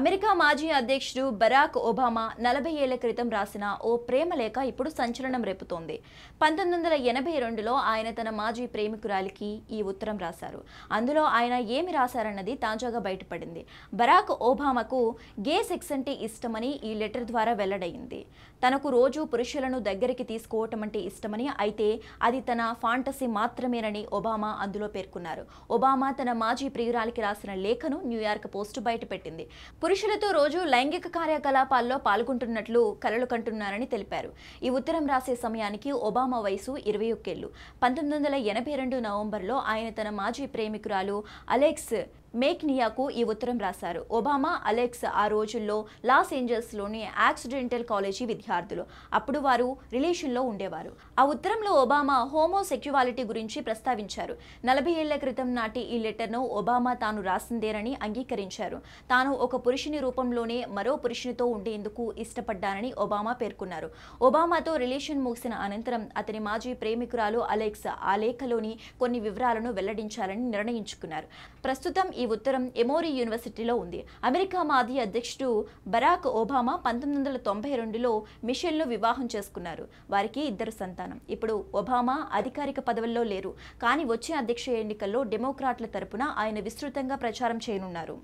America మాజీ అధ్యక్షుడు Barack Obama నలభై ఏళ్ల క్రితం రాసిన ఓ ప్రేమ లేఖ ఇప్పుడు సంచలనం రేపుతోంది పంతొమ్మిది వందల ఎనభై రెండులో ఆయన తన మాజీ ప్రేమికురాలికి ఈ ఉత్తరం రాశారు అందులో ఆయన ఏమి రాశారన్నది తాజాగా బయటపడింది బరాక్ ఒబామాకు గే సెక్స్ అంటే ఇష్టమని ఈ లెటర్ ద్వారా వెల్లడైంది తనకు రోజు పురుషులను దగ్గరికి తీసుకోవటం అంటే ఇష్టమని అయితే అది తన ఫాంటసీ మాత్రమేనని ఒబామా అందులో పేర్కొన్నారు ఒబామా తన మాజీ ప్రియురాలికి రాసిన లేఖను న్యూయార్క్ పోస్ట్ బయటపెట్టింది పురుషులతో రోజు లైంగిక కార్యకలాపాల్లో పాల్గొంటున్నట్లు కలలు కంటున్నారని తెలిపారు ఈ ఉత్తరం రాసే సమయానికి ఒబామా వయసు ఇరవై ఒక్కేళ్లు పంతొమ్మిది వందల ఎనభై రెండు నవంబర్లో ఆయన తన మాజీ ప్రేమికురాలు అలెక్స్ మేక్నియాకు ఈ ఉత్తరం రాశారు ఒబామా అలెక్స్ ఆ రోజుల్లో లాస్ ఏంజల్స్లోని యాక్సిడెంటల్ కాలేజీ విద్యార్థులు అప్పుడు వారు రిలేషన్లో ఉండేవారు ఆ ఉత్తరంలో ఒబామా సెక్యువాలిటీ గురించి ప్రస్తావించారు నలభై ఏళ్ల క్రితం నాటి ఈ లెటర్ను ఒబామా తాను రాసిందేనని అంగీకరించారు తాను ఒక పురుషుని రూపంలోనే మరో పురుషునితో ఉండేందుకు ఇష్టపడ్డానని ఒబామా పేర్కొన్నారు ఒబామాతో రిలేషన్ ముగిసిన అనంతరం అతని మాజీ ప్రేమికురాలు అలెక్స్ ఆ లేఖలోని కొన్ని వివరాలను వెల్లడించాలని నిర్ణయించుకున్నారు ప్రస్తుతం ఈ ఉత్తరం ఎమోరీ యూనివర్సిటీలో ఉంది అమెరికా మాజీ అధ్యక్షుడు బరాక్ ఒబామా పంతొమ్మిది వందల తొంభై రెండులో మిషెల్ను వివాహం చేసుకున్నారు వారికి ఇద్దరు సంతానం ఇప్పుడు ఒబామా అధికారిక పదవుల్లో లేరు కానీ వచ్చే అధ్యక్ష ఎన్నికల్లో డెమోక్రాట్ల తరపున ఆయన విస్తృతంగా ప్రచారం చేయనున్నారు